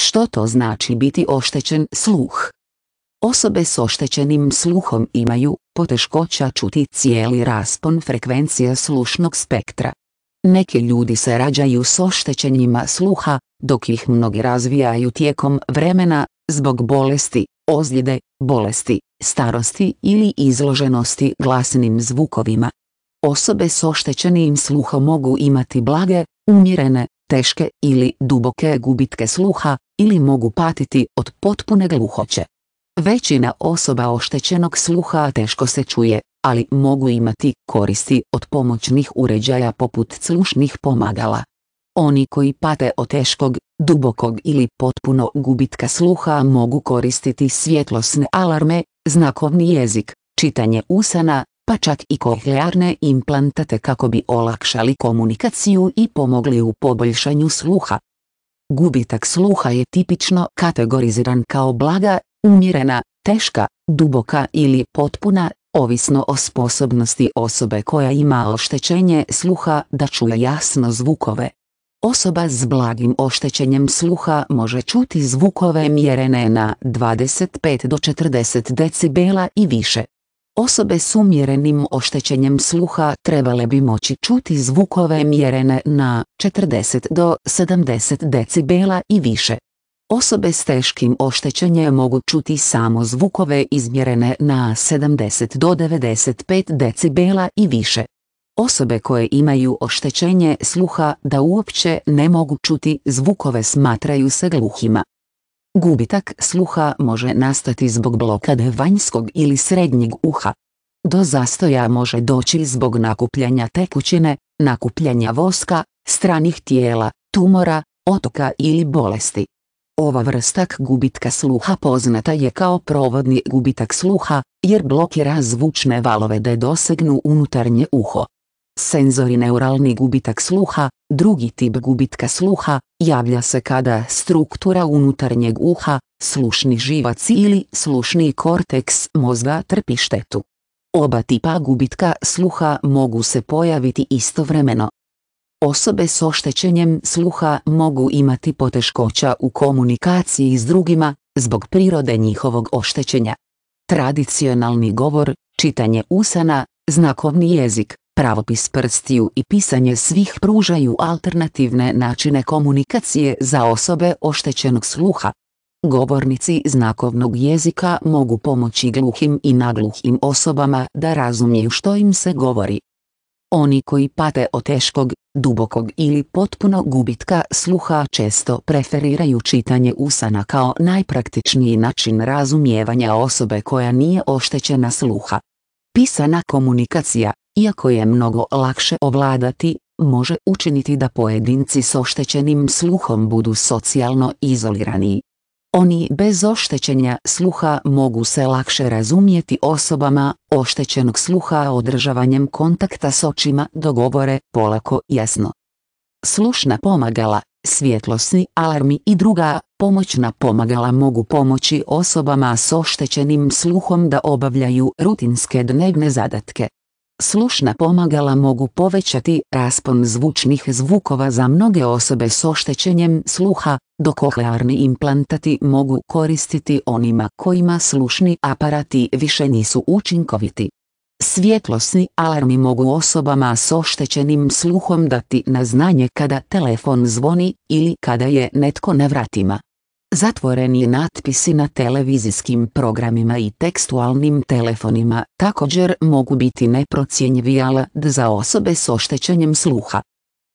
Što to znači biti oštećen sluh? Osobe s oštećenim sluhom imaju poteškoća čuti cijeli raspon frekvencija slušnog spektra. Neki ljudi se rađaju s oštećenjima sluha, dok ih mnogi razvijaju tijekom vremena, zbog bolesti, ozljede, bolesti, starosti ili izloženosti glasnim zvukovima. Osobe s oštećenim sluhom mogu imati blage, umjerene, teške ili duboke gubitke sluha, ili mogu patiti od potpune gluhoće. Većina osoba oštećenog sluha teško se čuje, ali mogu imati koristi od pomoćnih uređaja poput slušnih pomagala. Oni koji pate od teškog, dubokog ili potpuno gubitka sluha mogu koristiti svjetlosne alarme, znakovni jezik, čitanje usana, pa čak i kohlearne implantate kako bi olakšali komunikaciju i pomogli u poboljšanju sluha. Gubitak sluha je tipično kategoriziran kao blaga, umjerena, teška, duboka ili potpuna, ovisno o sposobnosti osobe koja ima oštećenje sluha da čuje jasno zvukove. Osoba s blagim oštećenjem sluha može čuti zvukove mjerene na 25 do 40 decibela i više. Osobe s umjerenim oštećenjem sluha trebale bi moći čuti zvukove mjerene na 40 do 70 decibela i više. Osobe s teškim oštećenjem mogu čuti samo zvukove izmjerene na 70 do 95 decibela i više. Osobe koje imaju oštećenje sluha da uopće ne mogu čuti zvukove smatraju se gluhima. Gubitak sluha može nastati zbog blokade vanjskog ili srednjeg uha. Do zastoja može doći zbog nakupljanja tekućine, nakupljanja voska, stranih tijela, tumora, otoka ili bolesti. Ova vrstak gubitka sluha poznata je kao provodni gubitak sluha, jer blokira zvučne valove da dosegnu unutarnje uho. Senzori neuralni gubitak sluha, drugi tip gubitka sluha, javlja se kada struktura unutarnjeg uha, slušni živac ili slušni korteks mozga trpi štetu. Oba tipa gubitka sluha mogu se pojaviti istovremeno. Osobe s oštećenjem sluha mogu imati poteškoća u komunikaciji s drugima, zbog prirode njihovog oštećenja. Tradicionalni govor, čitanje usana, znakovni jezik, pravopis prstiju i pisanje svih pružaju alternativne načine komunikacije za osobe oštećenog sluha. Govornici znakovnog jezika mogu pomoći gluhim i nagluhim osobama da razumiju što im se govori. Oni koji pate od teškog, dubokog ili potpuno gubitka sluha često preferiraju čitanje usana kao najpraktičniji način razumijevanja osobe koja nije oštećena sluha. Pisana komunikacija iako je mnogo lakše ovladati, može učiniti da pojedinci s oštećenim sluhom budu socijalno izolirani. Oni bez oštećenja sluha mogu se lakše razumjeti osobama oštećenog sluha održavanjem kontakta s očima dogovore polako jasno. Slušna pomagala, svjetlosni alarmi i druga pomoćna pomagala mogu pomoći osobama s oštećenim sluhom da obavljaju rutinske dnevne zadatke. Slušna pomagala mogu povećati raspon zvučnih zvukova za mnoge osobe s oštećenjem sluha, dok ohlearni implantati mogu koristiti onima kojima slušni aparati više nisu učinkoviti. Svjetlosni alarmi mogu osobama s oštećenim sluhom dati na znanje kada telefon zvoni ili kada je netko na vratima zatvoreni natpisi na televizijskim programima i tekstualnim telefonima također mogu biti neprocjenjivi alat za osobe s oštećenjem sluha.